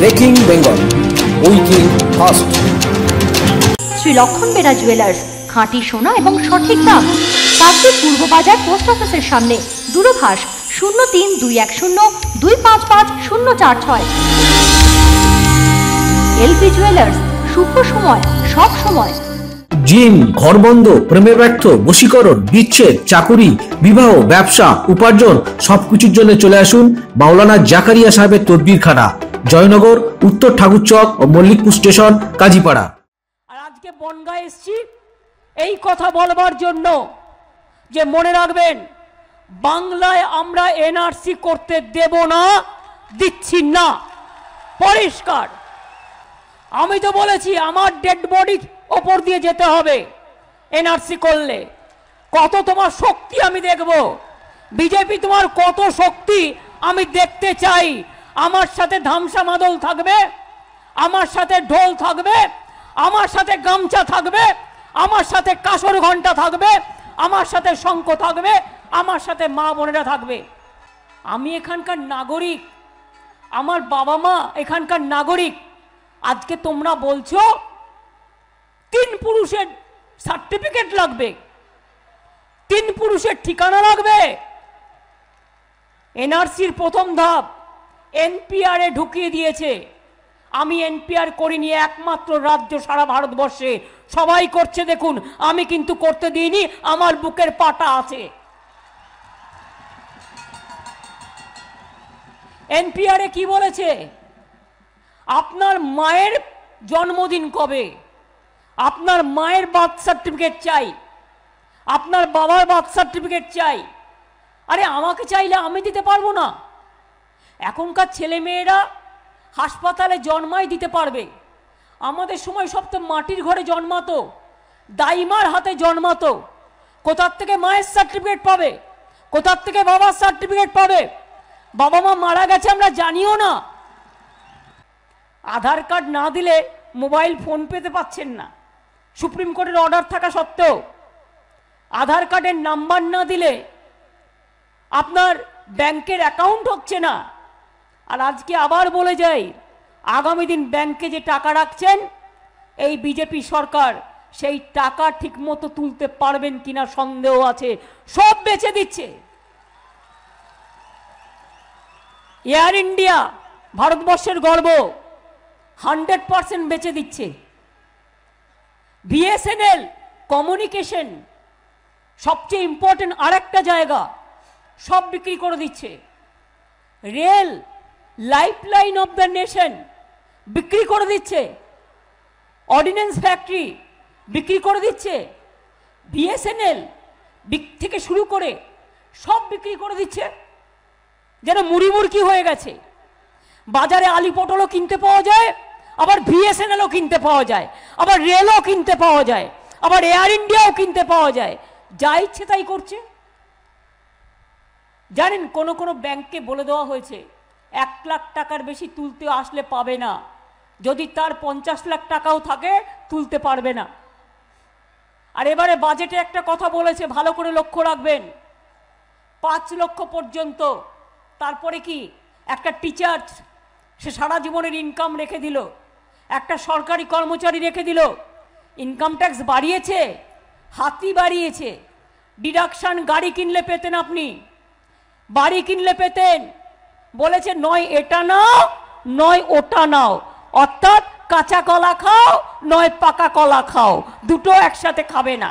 breaking Bengal উইকিং fast Shri Lakshman Bera jewellers খাঁটি সোনা এবং সঠিক দাম কাকদ্বীপ পূর্ব বাজার পোস্ট অফিসের সামনে দূরভাষ শূন্য তিন দুই এক শূন্য দুই পাঁচ পাঁচ শূন্য চার ছয় এলপি জুয়েলার্স শুভ সময় সব সময় জিম ঘরবন্ধ প্রেমে ব্যর্থ বশীকরণ বিচ্ছেদ চাকুরি বিবাহ ব্যবসা উপার্জন সবকিছুর জন্য চলে আসুন মাওলানা জাকারিয়া সাহেবের তদবিরখানা জয়নগর উত্তর চক ও মল্লিকপুর স্টেশন কাজীপাড়া আর আজকে বনগা এসছি এই কথা বলবার জন্য যে মনে রাখবেন বাংলায় আমরা এনআরসি করতে দেব না দিচ্ছি না পরিষ্কার আমি তো বলেছি আমার ডেড বডি ওপর দিয়ে যেতে হবে এনআরসি করলে কত তোমার শক্তি আমি দেখব বিজেপি তোমার কত শক্তি আমি দেখতে চাই আমার সাথে ধামসা মাদল থাকবে আমার সাথে ঢোল থাকবে আমার সাথে গামছা থাকবে আমার সাথে কাসর ঘন্টা থাকবে আমার সাথে শঙ্খ থাকবে আমার সাথে মা বোনেরা থাকবে আমি এখানকার নাগরিক আমার বাবা মা এখানকার নাগরিক আজকে তোমরা বলছো তিন পুরুষের সার্টিফিকেট লাগবে তিন পুরুষের ঠিকানা লাগবে এনআরসির প্রথম ধাপ এনপিআরে ঢুকিয়ে দিয়েছে আমি এনপিআর করিনি একমাত্র রাজ্য সারা ভারতবর্ষে সবাই করছে দেখুন আমি কিন্তু করতে দিইনি আমার বুকের পাটা আছে এনপিআর কি বলেছে আপনার মায়ের জন্মদিন কবে আপনার মায়ের বার্থ সার্টিফিকেট চাই আপনার বাবার বার্থ সার্টিফিকেট চাই আরে আমাকে চাইলে আমি দিতে পারবো না এখনকার ছেলেমেয়েরা হাসপাতালে জন্মাই দিতে পারবে আমাদের সময় সব তো মাটির ঘরে জন্মাতো দাইমার হাতে জন্মাতো কোথার থেকে মায়ের সার্টিফিকেট পাবে কোথার থেকে বাবার সার্টিফিকেট পাবে বাবা মা মারা গেছে আমরা জানিও না আধার কার্ড না দিলে মোবাইল ফোন পেতে পাচ্ছেন না সুপ্রিম কোর্টের অর্ডার থাকা সত্ত্বেও আধার কার্ডের নাম্বার না দিলে আপনার ব্যাংকের অ্যাকাউন্ট হচ্ছে না আর আজকে আবার বলে যাই আগামী দিন ব্যাংকে যে টাকা রাখছেন এই বিজেপি সরকার সেই টাকা ঠিকমতো তুলতে পারবেন কিনা সন্দেহ আছে সব বেচে দিচ্ছে এয়ার ইন্ডিয়া ভারতবর্ষের গর্ব হান্ড্রেড পারসেন্ট বেচে দিচ্ছে বিএসএনএল কমিউনিকেশন সবচেয়ে ইম্পর্টেন্ট আরেকটা জায়গা সব বিক্রি করে দিচ্ছে rail lifeline of the nation বিক্রি করে দিচ্ছে অর্ডিন্যান্স ফ্যাক্টরি বিক্রি করে দিচ্ছে বিএসএনএল থেকে শুরু করে সব বিক্রি করে দিচ্ছে যেন মুড়ি মুড়কি হয়ে গেছে বাজারে আলি পটলও কিনতে পাওয়া যায় আবার বিএসএনএলও কিনতে পাওয়া যায় আবার রেলও কিনতে পাওয়া যায় আবার এয়ার ইন্ডিয়াও কিনতে পাওয়া যায় যা ইচ্ছে তাই করছে জানেন কোনো কোনো ব্যাংককে বলে দেওয়া হয়েছে এক লাখ টাকার বেশি তুলতে আসলে পাবে না যদি তার পঞ্চাশ লাখ টাকাও থাকে তুলতে পারবে না আর এবারে বাজেটে একটা কথা বলেছে ভালো করে লক্ষ্য রাখবেন পাঁচ লক্ষ পর্যন্ত তারপরে কি একটা টিচার সে সারা জীবনের ইনকাম রেখে দিল একটা সরকারি কর্মচারী রেখে দিল ইনকাম ট্যাক্স বাড়িয়েছে হাতি বাড়িয়েছে ডিডাকশান গাড়ি কিনলে পেতেন আপনি বাড়ি কিনলে পেতেন বলেছে নয় এটা নাও নয় ওটা নাও অর্থাৎ কাঁচা কলা খাও নয় পাকা কলা খাও দুটো একসাথে খাবে না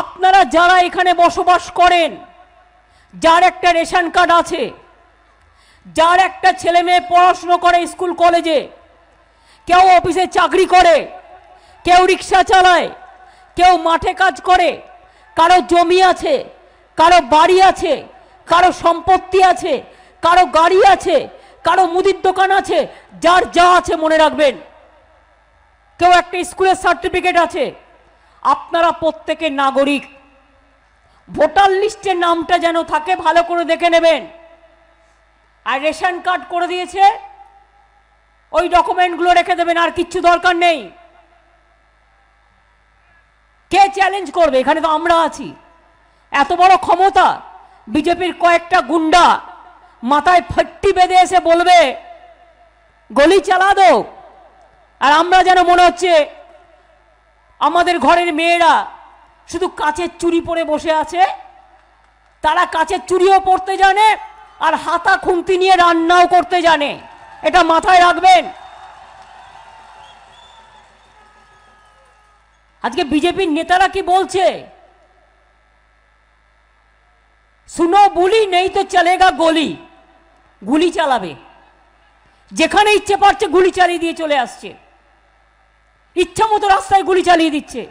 আপনারা যারা এখানে বসবাস করেন যার একটা রেশন কার্ড আছে যার একটা ছেলে মেয়ে পড়াশুনো করে স্কুল কলেজে কেউ অফিসে চাকরি করে কেউ রিক্সা চালায় কেউ মাঠে কাজ করে কারো জমি আছে কারো বাড়ি আছে কারো সম্পত্তি আছে কারো গাড়ি আছে কারো মুদির দোকান আছে যার যা আছে মনে রাখবেন কেউ একটা স্কুলের সার্টিফিকেট আছে আপনারা প্রত্যেকে নাগরিক ভোটার লিস্টের নামটা যেন থাকে ভালো করে দেখে নেবেন আর রেশন কার্ড করে দিয়েছে ওই ডকুমেন্টগুলো রেখে দেবেন আর কিচ্ছু দরকার নেই কে চ্যালেঞ্জ করবে এখানে তো আমরা আছি এত বড় ক্ষমতা বিজেপির কয়েকটা গুন্ডা মাথায় ফট্টি বেঁধে এসে বলবে গলি চালা দো আর আমরা যেন মনে হচ্ছে আমাদের ঘরের মেয়েরা শুধু কাঁচের চুরি পরে বসে আছে তারা কাঁচের চুরিও পড়তে জানে আর হাতা খুন্তি নিয়ে রান্নাও করতে জানে এটা মাথায় রাখবেন আজকে বিজেপির নেতারা কি বলছে শুনো বুলি নেই তো চলেগা গলি গুলি চালাবে যেখানে ইচ্ছে পারছে গুলি চালিয়ে দিয়ে চলে আসছে ইচ্ছা মতো রাস্তায় গুলি চালিয়ে দিচ্ছে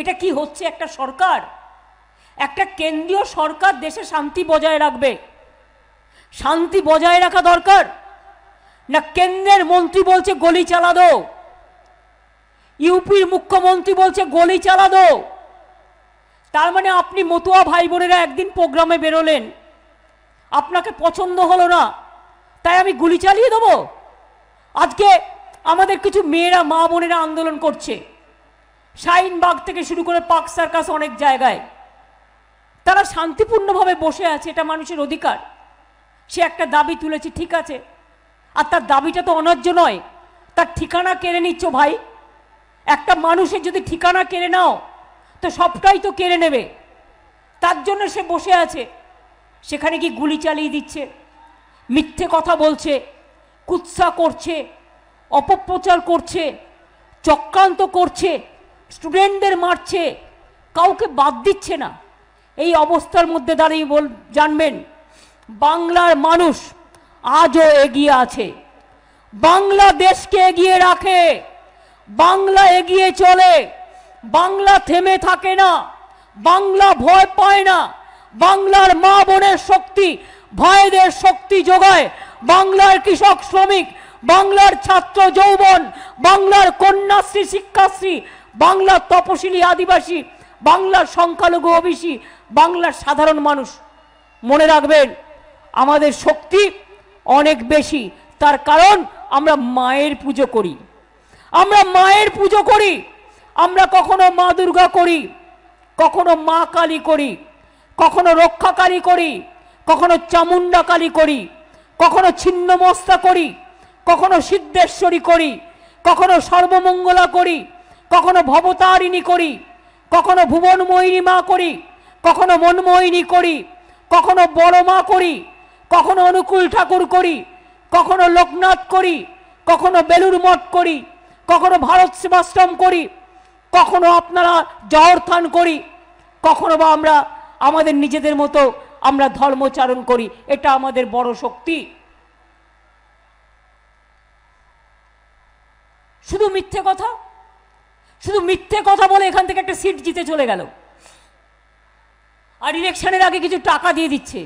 এটা কি হচ্ছে একটা সরকার একটা কেন্দ্রীয় সরকার দেশে শান্তি বজায় রাখবে শান্তি বজায় রাখা দরকার না কেন্দ্রের মন্ত্রী বলছে গলি চালা দো ইউপির মুখ্যমন্ত্রী বলছে গলি চালা দো তার মানে আপনি মতুয়া ভাই বোনেরা একদিন প্রোগ্রামে বেরোলেন আপনাকে পছন্দ হলো না তাই আমি গুলি চালিয়ে দেবো আজকে আমাদের কিছু মেয়েরা মা বোনেরা আন্দোলন করছে শাহিনবাগ থেকে শুরু করে পাক সার্কাস অনেক জায়গায় তারা শান্তিপূর্ণভাবে বসে আছে এটা মানুষের অধিকার সে একটা দাবি তুলেছে ঠিক আছে আর তার দাবিটা তো অনার্য নয় তার ঠিকানা কেড়ে নিচ্ছ ভাই একটা মানুষের যদি ঠিকানা কেড়ে নাও তো সবটাই তো কেড়ে নেবে তার জন্য সে বসে আছে সেখানে কি গুলি চালিয়ে দিচ্ছে মিথ্যে কথা বলছে কুৎসা করছে অপপ্রচার করছে চক্রান্ত করছে স্টুডেন্টদের মারছে কাউকে বাদ দিচ্ছে না এই অবস্থার মধ্যে দাঁড়িয়ে বল জানবেন বাংলার মানুষ আজও এগিয়ে আছে বাংলাদেশকে এগিয়ে রাখে বাংলা এগিয়ে চলে বাংলা থেমে থাকে না বাংলা ভয় পায় না বাংলার মা বোনের শক্তি ভাইদের শক্তি যোগায় বাংলার কৃষক শ্রমিক বাংলার ছাত্র যৌবন বাংলার কন্যাশ্রী শিক্ষাশ্রী বাংলার তপশিলি আদিবাসী বাংলার সংখ্যালঘু অবিসি বাংলার সাধারণ মানুষ মনে রাখবেন আমাদের শক্তি অনেক বেশি তার কারণ আমরা মায়ের পুজো করি আমরা মায়ের পুজো করি আমরা কখনো মা দুর্গা করি কখনো মা কালী করি কখনো রক্ষাকালী করি কখনো চামুন্ডা কালী করি কখনো ছিন্নমস্তা করি কখনো সিদ্ধেশ্বরী করি কখনো সর্বমঙ্গলা করি কখনো ভবতারিণী করি কখনো ভুবনময়িনী মা করি কখনো মনময়িনী করি কখনো বড় মা করি কখনো অনুকূল ঠাকুর করি কখনো লোকনাথ করি কখনো বেলুর মঠ করি কখনো ভারত সেবাশ্রম করি কখনো আপনারা জহরথান করি কখনো বা আমরা আমাদের নিজেদের মতো আমরা ধর্মচারণ করি এটা আমাদের বড় শক্তি শুধু মিথ্যে কথা শুধু মিথ্যে কথা বলে এখান থেকে একটা সিট জিতে চলে গেল আর ইলেকশনের আগে কিছু টাকা দিয়ে দিচ্ছে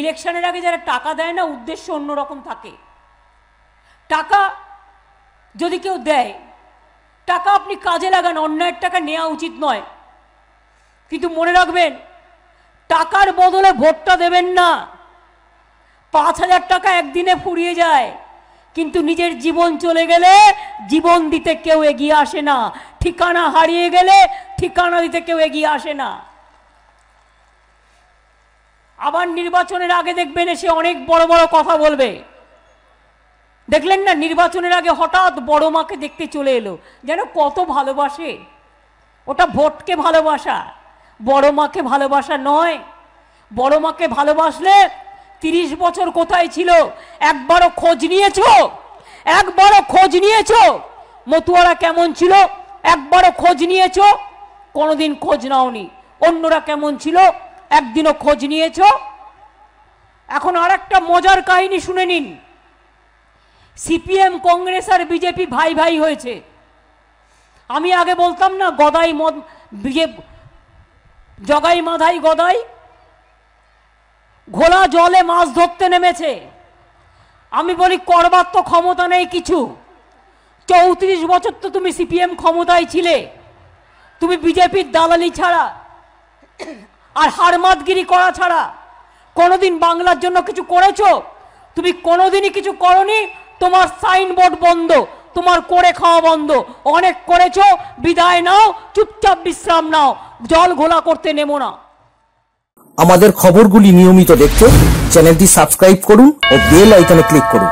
ইলেকশনের আগে যারা টাকা দেয় না উদ্দেশ্য অন্যরকম থাকে টাকা যদি কেউ দেয় টাকা আপনি কাজে লাগান অন্যায়ের টাকা নেওয়া উচিত নয় কিন্তু মনে রাখবেন টাকার বদলে ভোটটা দেবেন না পাঁচ হাজার টাকা একদিনে ফুরিয়ে যায় কিন্তু নিজের জীবন চলে গেলে জীবন দিতে কেউ এগিয়ে আসে না ঠিকানা হারিয়ে গেলে ঠিকানা দিতে কেউ এগিয়ে আসে না আবার নির্বাচনের আগে দেখবেন এসে অনেক বড় বড় কথা বলবে দেখলেন না নির্বাচনের আগে হঠাৎ বড় মাকে দেখতে চলে এলো যেন কত ভালোবাসে ওটা ভোটকে ভালোবাসা বড় মাকে ভালোবাসা নয় বড় মাকে ভালোবাসলে তিরিশ বছর কোথায় ছিল একবারও খোঁজ নিয়েছ একবারও খোঁজ নিয়েছ মতুয়ারা কেমন ছিল একবারও খোঁজ নিয়েছ কোনোদিন খোঁজ নাওনি অন্যরা কেমন ছিল একদিনও খোঁজ নিয়েছ এখন আর একটা মজার কাহিনী শুনে নিন সিপিএম কংগ্রেস আর বিজেপি ভাই ভাই হয়েছে আমি আগে বলতাম না গদাই মদ জগাই মাধাই গদাই ঘোলা জলে মাছ ধরতে নেমেছে আমি বলি করবার তো ক্ষমতা নেই কিছু চৌত্রিশ বছর তো তুমি সিপিএম ক্ষমতায় ছিলে তুমি বিজেপির দালালি ছাড়া আর হারমাতগিরি করা ছাড়া কোনোদিন বাংলার জন্য কিছু করেছো তুমি কোনোদিনই কিছু করনি তোমার সাইনবোর্ড বন্ধ তোমার করে খাওয়া বন্ধ অনেক করেছো বিদায় নাও চুপচাপ বিশ্রাম নাও জল ঘোলা করতে নেমো না আমাদের খবরগুলি নিয়মিত দেখতে চ্যানেলটি সাবস্ক্রাইব করুন ও বেল আইকনে ক্লিক করুন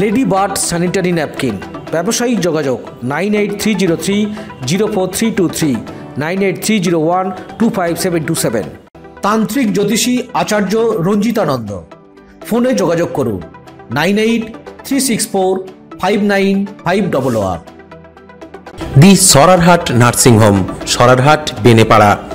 লেডি বার্ড স্যানিটারি ন্যাপকিন ব্যবসায়িক যোগাযোগ nine eight three zero three zero four three two three nine eight three zero one two five seven two seven তান্ত্রিক জ্যোতিষী আচার্য রঞ্জিতানন্দ ফোনে যোগাযোগ করুন nine eight three six four five nine five double one the Sorarhat nursing home Sorarhat বেনেপাড়া